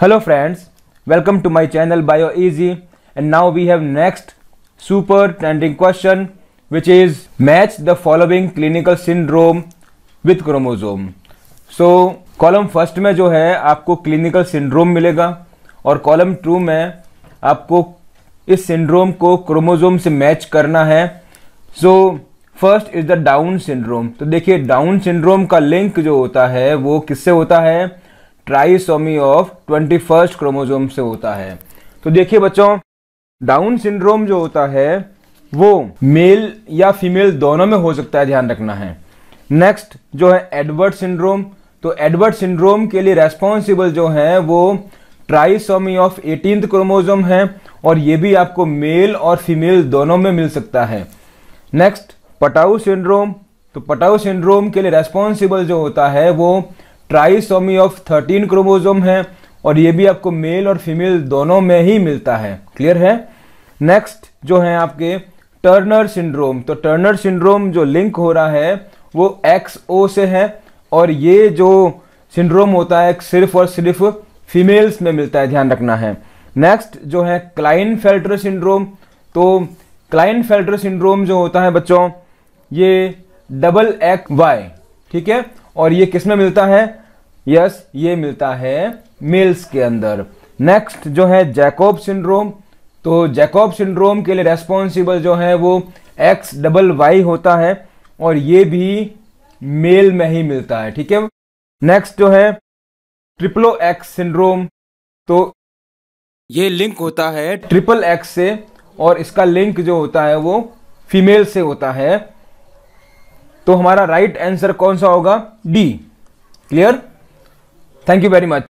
hello friends welcome to my channel bio easy and now we have next super trending question which is match the following clinical syndrome with chromosome so column first में जो है आपको clinical syndrome मिलेगा और column to में आपको इस syndrome को क्रोमोजोम से मैच करना है so first is the down syndrome तो देखिए डाउन सिंड्रोम का लिंक जो होता है वो किससे होता है trisomy of twenty first chromosome से होता है तो देखिए बच्चों डाउन सिंड्रोम जो होता है वो मेल या फीमेल दोनों में हो सकता है ध्यान रखना है नेक्स्ट जो है एडवर्ड सिंड्रोम तो एडवर्ड सिंड्रोम के लिए रेस्पॉन्सिबल जो है वो ट्राइसोमी ऑफ एटीन क्रोमोजोम है और ये भी आपको मेल और फीमेल दोनों में मिल सकता है नेक्स्ट पटाऊ सिंड्रोम तो पटाऊ सिंड्रोम के लिए रेस्पॉन्सिबल जो होता है वो ट्राइसोमी ऑफ थर्टीन क्रोमोजोम है और ये भी आपको मेल और फीमेल दोनों में ही मिलता है क्लियर है नेक्स्ट जो है आपके टर्नर सिंड्रोम तो टर्नर सिंड्रोम जो लिंक हो रहा है वो एक्स ओ से है और ये जो सिंड्रोम होता है सिर्फ और सिर्फ फीमेल्स में मिलता है ध्यान रखना है नेक्स्ट जो है क्लाइन फेल्टर सिंड्रोम तो क्लाइन फेल्टर सिंड्रोम जो होता है बच्चों ये डबल एक्स वाई ठीक है और ये किस में मिलता है यस ये मिलता है मेल्स के अंदर नेक्स्ट जो है जैकोब सिंड्रोम तो जैकोब सिंड्रोम के लिए रेस्पॉन्सिबल जो है वो एक्स डबल वाई होता है और ये भी मेल में ही मिलता है ठीक है नेक्स्ट जो है ट्रिपलो एक्स सिंड्रोम तो ये लिंक होता है ट्रिपल एक्स से और इसका लिंक जो होता है वो फीमेल से होता है तो हमारा राइट आंसर कौन सा होगा D clear thank you very much